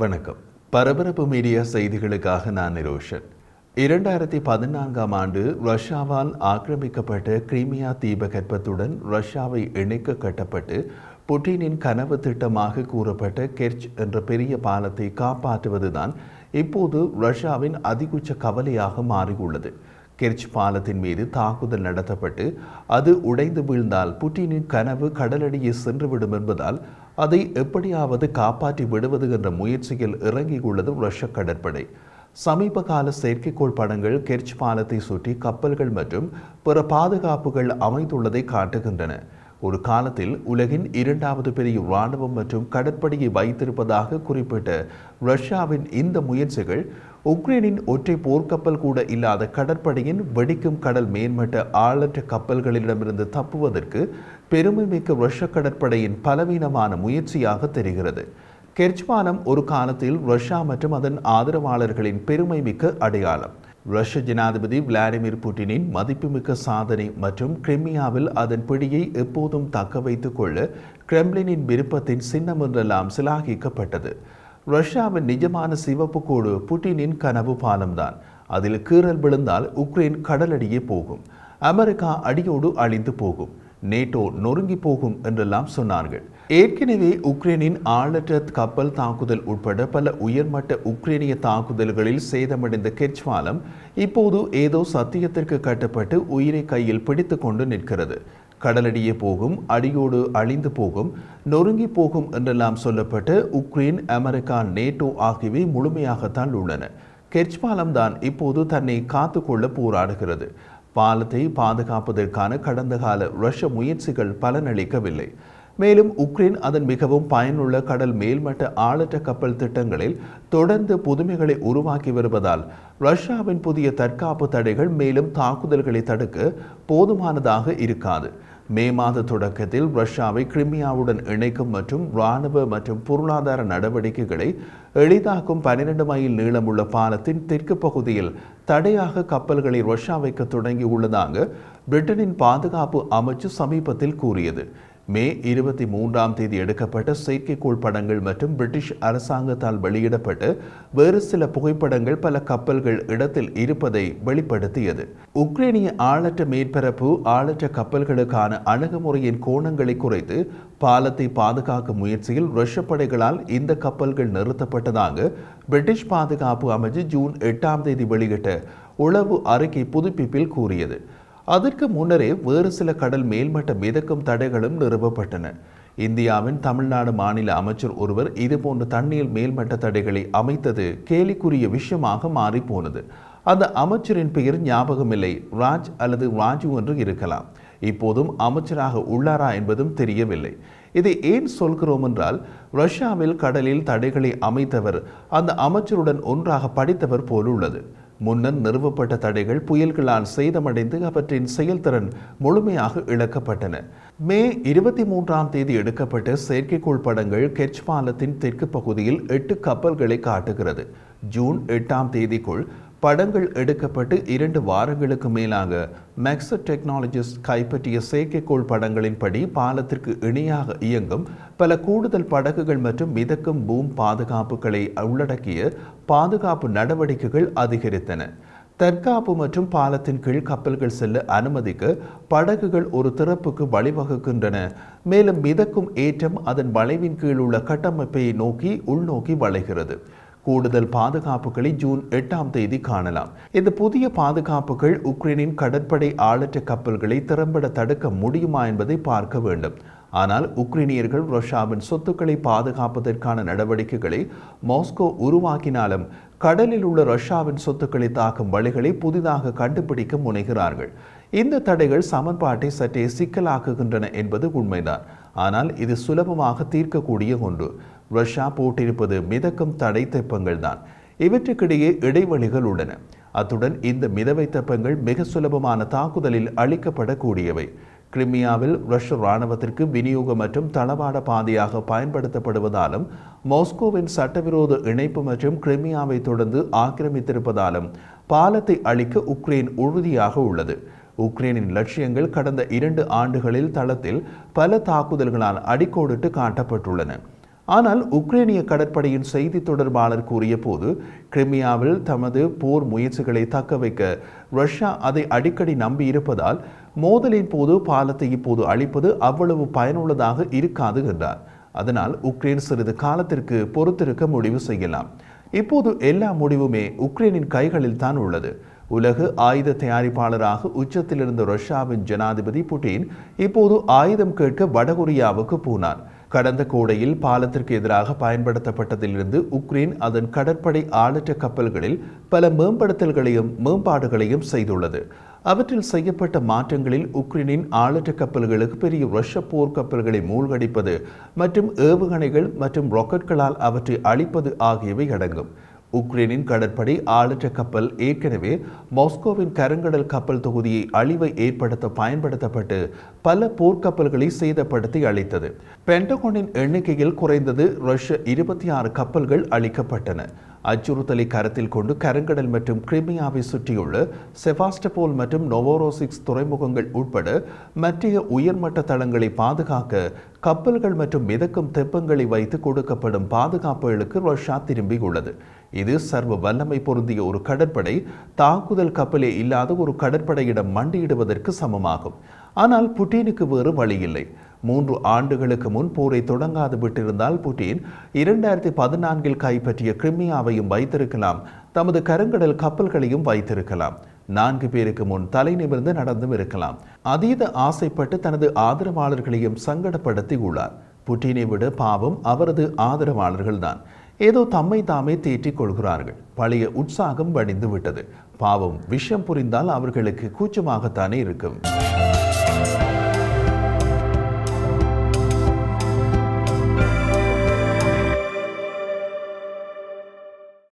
வணக்கம் பரபரப்பு மீடியா செய்திகளுக்காக நான் நிரோஷன் இரண்டாயிரத்தி பதினான்காம் ஆண்டு ரஷ்யாவால் ஆக்கிரமிக்கப்பட்ட கிரிமியா தீபகற்பத்துடன் ரஷ்யாவை இணைக்க கட்டப்பட்டு புட்டினின் கனவு திட்டமாக கூறப்பட்ட கெர்ச் என்ற பெரிய பாலத்தை காப்பாற்றுவதுதான் இப்போது ரஷ்யாவின் அதிகுச்ச கவலையாக மாறியுள்ளது கெர்ச் பாலத்தின் மீது தாக்குதல் நடத்தப்பட்டு அது உடைந்து வீழ்ந்தால் புட்டினின் கனவு கடலடியே சென்றுவிடும் என்பதால் அதை எப்படியாவது காப்பாற்றி விடுவது என்ற முயற்சியில் இறங்கியுள்ளது ரஷ்ய கடற்படை சமீப கால செயற்கைக்கோள் படங்கள் கெர்ச் பாலத்தை சுற்றி கப்பல்கள் மற்றும் பிற பாதுகாப்புகள் அமைந்துள்ளதை காட்டுகின்றன ஒரு காலத்தில் உலகின் இரண்டாவது பெரிய இராணுவம் மற்றும் கடற்படையை வைத்திருப்பதாக குறிப்பிட்ட ரஷ்யாவின் இந்த முயற்சிகள் உக்ரைனின் ஒற்றை போர்க்கப்பல் கூட இல்லாத கடற்படையின் வெடிக்கும் கடல் மேம்பட்ட ஆளற்ற கப்பல்களிடமிருந்து தப்புவதற்கு பெருமை மிக்க ரஷ்ய கடற்படையின் பலவீனமான முயற்சியாக தெரிகிறது கெர்ச்மானம் ஒரு காலத்தில் ரஷ்யா மற்றும் அதன் ஆதரவாளர்களின் பெருமை மிக்க அடையாளம் ரஷ்ய ஜனாதிபதி விளாடிமிர் புட்டினின் மதிப்புமிக்க சாதனை மற்றும் கிரிமியாவில் அதன் பிடியை எப்போதும் தக்க வைத்துக் கொள்ள கிரெம்லினின் விருப்பத்தின் சின்னமொன்றெல்லாம் சிலாகிக்கப்பட்டது ரஷ்யாவின் நிஜமான சிவப்பு கோடு புட்டினின் கனவு பாலம்தான் அதில் கீறல் விழுந்தால் உக்ரைன் கடலடியே போகும் அமெரிக்கா அடியோடு அழிந்து போகும் நேட்டோ நொறுங்கி போகும் என்றெல்லாம் சொன்னார்கள் ஏற்கனவே உக்ரைனின் ஆளற்ற கப்பல் தாக்குதல் உட்பட பல உயர்மட்ட உக்ரைனிய தாக்குதல்களில் சேதமடைந்த பாலம் இப்போது ஏதோ சத்தியத்திற்கு கட்டப்பட்டு உயிரை கையில் பிடித்து கொண்டு நிற்கிறது கடலடியே போகும் அடியோடு அழிந்து போகும் நொறுங்கி போகும் என்றெல்லாம் சொல்லப்பட்டு உக்ரைன் அமெரிக்கா நேட்டோ ஆகியவை முழுமையாகத்தான் உள்ளன கெர்ச் பாலம் தான் இப்போது தன்னை காத்துக்கொள்ள போராடுகிறது பாலத்தை பாதுகாப்பதற்கான கடந்த கால ரஷ்ய முயற்சிகள் பலனளிக்கவில்லை மேலும் உக்ரைன் அதன் மிகவும் பயனுள்ள கடல் மேல்மட்ட ஆளற்ற கப்பல் திட்டங்களில் தொடர்ந்து புதுமைகளை உருவாக்கி வருவதால் ரஷ்யாவின் புதிய தற்காப்பு தடைகள் மேலும் தாக்குதல்களை தடுக்க போதுமானதாக இருக்காது மே மாத தொடக்கத்தில் ரஷ்யாவை கிரிமியாவுடன் இணைக்கும் மற்றும் ராணுவ மற்றும் பொருளாதார நடவடிக்கைகளை எளிதாக்கும் பனிரெண்டு மைல் நீளமுள்ள பாலத்தின் தெற்கு பகுதியில் தடையாக கப்பல்களை ரஷ்யா வைக்க தொடங்கியுள்ளதாக பிரிட்டனின் பாதுகாப்பு அமைச்சு சமீபத்தில் கூறியது மே இருபத்தி மூன்றாம் தேதி எடுக்கப்பட்ட செயற்கைக்கோள் படங்கள் மற்றும் பிரிட்டிஷ் அரசாங்கத்தால் வெளியிடப்பட்டு வேறு சில புகைப்படங்கள் பல கப்பல்கள் இடத்தில் இருப்பதை வெளிப்படுத்தியது உக்ரைனிய ஆளற்ற மேற்பரப்பு ஆளற்ற கப்பல்களுக்கான அணுகுமுறையின் கோணங்களை குறைத்து பாலத்தை பாதுகாக்கும் முயற்சியில் ரஷ்ய படைகளால் இந்த கப்பல்கள் நிறுத்தப்பட்டதாக பிரிட்டிஷ் பாதுகாப்பு அமைச்சு ஜூன் எட்டாம் தேதி வெளியிட்ட உளவு அறிக்கை புதுப்பிப்பில் கூறியது அதற்கு முன்னரே வேறு சில கடல் மேல்மட்ட மிதக்கும் தடைகளும் நிறுவப்பட்டன இந்தியாவின் தமிழ்நாடு மாநில அமைச்சர் ஒருவர் இதுபோன்ற தண்ணீர் மேல்மட்ட தடைகளை அமைத்தது கேலிக்குரிய விஷயமாக மாறிப்போனது அந்த அமைச்சரின் பெயர் ஞாபகமில்லை ராஜ் அல்லது ராஜு என்று இருக்கலாம் இப்போதும் அமைச்சராக உள்ளாரா என்பதும் தெரியவில்லை இதை ஏன் சொல்கிறோம் என்றால் ரஷ்யாவில் கடலில் தடைகளை அமைத்தவர் அந்த அமைச்சருடன் ஒன்றாக படித்தவர் போலுள்ளது உள்ளது முன்னர் நிறுவப்பட்ட தடைகள் புயல்களால் சேதமடைந்து அவற்றின் செயல்திறன் முழுமையாக இழக்கப்பட்டன மே இருபத்தி மூன்றாம் தேதி எடுக்கப்பட்ட செயற்கைக்கோள் படங்கள் கெச் பாலத்தின் தெற்கு பகுதியில் எட்டு கப்பல்களை காட்டுகிறது ஜூன் எட்டாம் தேதிக்குள் படங்கள் எடுக்கப்பட்டு இரண்டு வாரங்களுக்கு மேலாக மெக்ஸட் டெக்னாலஜிஸ் கைப்பற்றிய செயற்கைக்கோள் படங்களின்படி பாலத்திற்கு இணையாக இயங்கும் பல கூடுதல் படகுகள் மற்றும் மிதக்கும் பூம் பாதுகாப்புகளை உள்ளடக்கிய பாதுகாப்பு நடவடிக்கைகள் அதிகரித்தன தற்காப்பு மற்றும் பாலத்தின் கீழ் கப்பல்கள் செல்ல அனுமதிக்க படகுகள் ஒரு திறப்புக்கு வழிவகுக்கின்றன மேலும் மிதக்கும் ஏற்றம் அதன் வளைவின் கீழ் உள்ள கட்டமைப்பை நோக்கி உள்நோக்கி வளைகிறது கூடுதல் பாதுகாப்புகளை ஜூன் எட்டாம் தேதி காணலாம் இந்த புதிய பாதுகாப்புகள் உக்ரைனின் கடற்படை ஆளற்ற கப்பல்களை திறம்பட தடுக்க முடியுமா என்பதை பார்க்க வேண்டும் ஆனால் உக்ரைனியர்கள் ரஷ்யாவின் சொத்துக்களை பாதுகாப்பதற்கான நடவடிக்கைகளை மாஸ்கோ உருவாக்கினாலும் கடலில் உள்ள ரஷ்யாவின் சொத்துக்களை தாக்கும் வழிகளை புதிதாக கண்டுபிடிக்க முனைகிறார்கள் இந்த தடைகள் சமன்பாட்டை சற்றே சிக்கலாக்குகின்றன என்பது உண்மைதான் ஆனால் இது சுலபமாக தீர்க்கக்கூடிய ஒன்று ரஷ்யா போட்டிருப்பது மிதக்கும் தடை தெப்பங்கள் தான் இவற்றுக்கிடையே இடைவெளிகள் உள்ளன அத்துடன் இந்த மிதவை தெப்பங்கள் மிக சுலபமான தாக்குதலில் அளிக்கப்படக்கூடியவை கிரிமியாவில் ரஷ்ய இராணுவத்திற்கு விநியோக மற்றும் தளவாட பாதையாக பயன்படுத்தப்படுவதாலும் மாஸ்கோவின் சட்டவிரோத இணைப்பு மற்றும் கிரிமியாவை தொடர்ந்து ஆக்கிரமித்திருப்பதாலும் பாலத்தை அளிக்க உக்ரைன் உறுதியாக உள்ளது உக்ரைனின் லட்சியங்கள் கடந்த இரண்டு ஆண்டுகளில் தளத்தில் பல தாக்குதல்களால் அடிக்கோடிட்டு காட்டப்பட்டுள்ளன ஆனால் உக்ரைனிய கடற்படையின் செய்தி தொடர்பாளர் கூறிய போது கிரிமியாவில் தமது போர் முயற்சிகளை தக்கவைக்க ரஷ்யா அதை அடிக்கடி நம்பியிருப்பதால் மோதலின் போது பாலத்தை இப்போது அழிப்பது அவ்வளவு பயனுள்ளதாக இருக்காது என்றார் அதனால் உக்ரைன் சிறிது காலத்திற்கு பொறுத்திருக்க முடிவு செய்யலாம் இப்போது எல்லா முடிவுமே உக்ரைனின் கைகளில் தான் உள்ளது உலக ஆயுத தயாரிப்பாளராக உச்சத்திலிருந்த ரஷ்யாவின் ஜனாதிபதி புட்டின் இப்போது ஆயுதம் கேட்க வடகொரியாவுக்கு போனார் கடந்த கோடையில் பாலத்திற்கு எதிராக பயன்படுத்தப்பட்டதிலிருந்து உக்ரைன் அதன் கடற்படை ஆளற்ற கப்பல்களில் பல மேம்படுத்தல்களையும் மேம்பாடுகளையும் செய்துள்ளது அவற்றில் செய்யப்பட்ட மாற்றங்களில் உக்ரைனின் ஆளற்ற கப்பல்களுக்கு பெரிய ரஷ்ய போர் கப்பல்களை மூழ்கடிப்பது மற்றும் ஏவுகணைகள் மற்றும் ராக்கெட்களால் அவற்றை அழிப்பது ஆகியவை அடங்கும் உக்ரைனின் கடற்படை ஆளற்ற கப்பல் ஏற்கனவே மாஸ்கோவின் கருங்கடல் கப்பல் தொகுதியை அழிவை ஏற்படுத்த பயன்படுத்தப்பட்டு பல போர்க்கப்பல்களை சேதப்படுத்தி அழித்தது பென்டகோனின் எண்ணிக்கையில் குறைந்தது ரஷ்ய இருபத்தி ஆறு கப்பல்கள் அழிக்கப்பட்டன அச்சுறுத்தலை கருத்தில் கொண்டு கருங்கடல் மற்றும் கிரிமியாவை சுற்றியுள்ள செவாஸ்டபோல் மற்றும் நொவோரோசிக்ஸ் துறைமுகங்கள் உட்பட மற்ற உயர்மட்ட தளங்களை பாதுகாக்க கப்பல்கள் மற்றும் மிதக்கும் தெப்பங்களை வைத்து கொடுக்கப்படும் பாதுகாப்புகளுக்கு ரஷ்யா திரும்பியுள்ளது இது சர்வ வல்லமை பொருந்திய ஒரு கடற்படை தாக்குதல் கப்பலே இல்லாத ஒரு கடற்படையிடம் மண்டியிடுவதற்கு சமமாகும் ஆனால் புட்டினுக்கு வேறு வழியில்லை மூன்று ஆண்டுகளுக்கு முன் போரை தொடங்காது விட்டிருந்தால் புட்டின் இரண்டாயிரத்தி பதினான்கில் கைப்பற்றிய கிரிமியாவையும் வைத்திருக்கலாம் தமது கருங்கடல் கப்பல்களையும் வைத்திருக்கலாம் நான்கு பேருக்கு முன் தலை நிமிர்ந்து நடந்தும் இருக்கலாம் அதீத ஆசைப்பட்டு தனது ஆதரவாளர்களையும் சங்கடப்படுத்தி உள்ளார் புட்டினை விட பாவம் அவரது ஆதரவாளர்கள்தான் ஏதோ தம்மை தாமே தேற்றிக் கொள்கிறார்கள் பழைய உற்சாகம் வடிந்து விட்டது பாவம் விஷம் புரிந்தால் அவர்களுக்கு கூச்சமாகத்தானே இருக்கும்